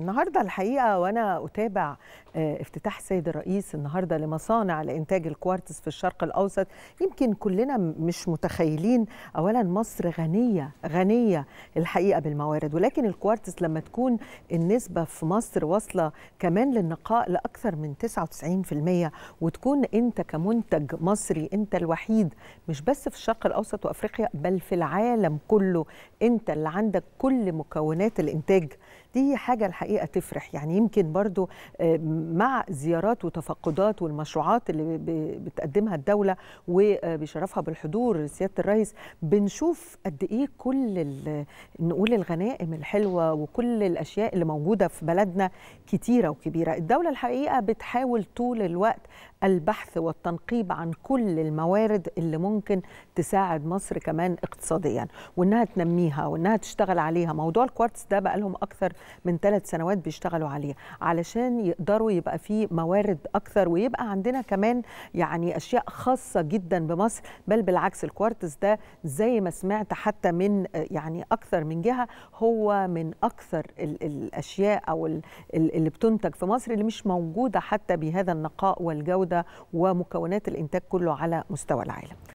النهارده الحقيقه وانا اتابع آه، افتتاح السيد الرئيس النهارده لمصانع لانتاج الكوارتز في الشرق الاوسط يمكن كلنا مش متخيلين اولا مصر غنيه غنيه الحقيقه بالموارد ولكن الكوارتز لما تكون النسبه في مصر واصله كمان للنقاء لاكثر من 99% وتكون انت كمنتج مصري انت الوحيد مش بس في الشرق الاوسط وافريقيا بل في العالم كله انت اللي عندك كل مكونات الانتاج دي حاجه الحقيقة الحقيقه تفرح يعني يمكن برضو آه، مع زيارات وتفقدات والمشروعات اللي بتقدمها الدوله وبشرفها بالحضور سياده الرئيس بنشوف قد ايه كل نقول الغنائم الحلوه وكل الاشياء اللي موجوده في بلدنا كتيره وكبيره الدوله الحقيقه بتحاول طول الوقت البحث والتنقيب عن كل الموارد اللي ممكن تساعد مصر كمان اقتصاديا وانها تنميها وانها تشتغل عليها موضوع الكوارتز ده بقى لهم اكثر من ثلاث سنوات بيشتغلوا عليه علشان يقدروا يبقى في موارد اكثر ويبقى عندنا كمان يعني اشياء خاصه جدا بمصر بل بالعكس الكوارتز ده زي ما سمعت حتى من يعني اكثر من جهه هو من اكثر ال الاشياء او ال اللي بتنتج في مصر اللي مش موجوده حتى بهذا النقاء والجوده ومكونات الانتاج كله على مستوى العالم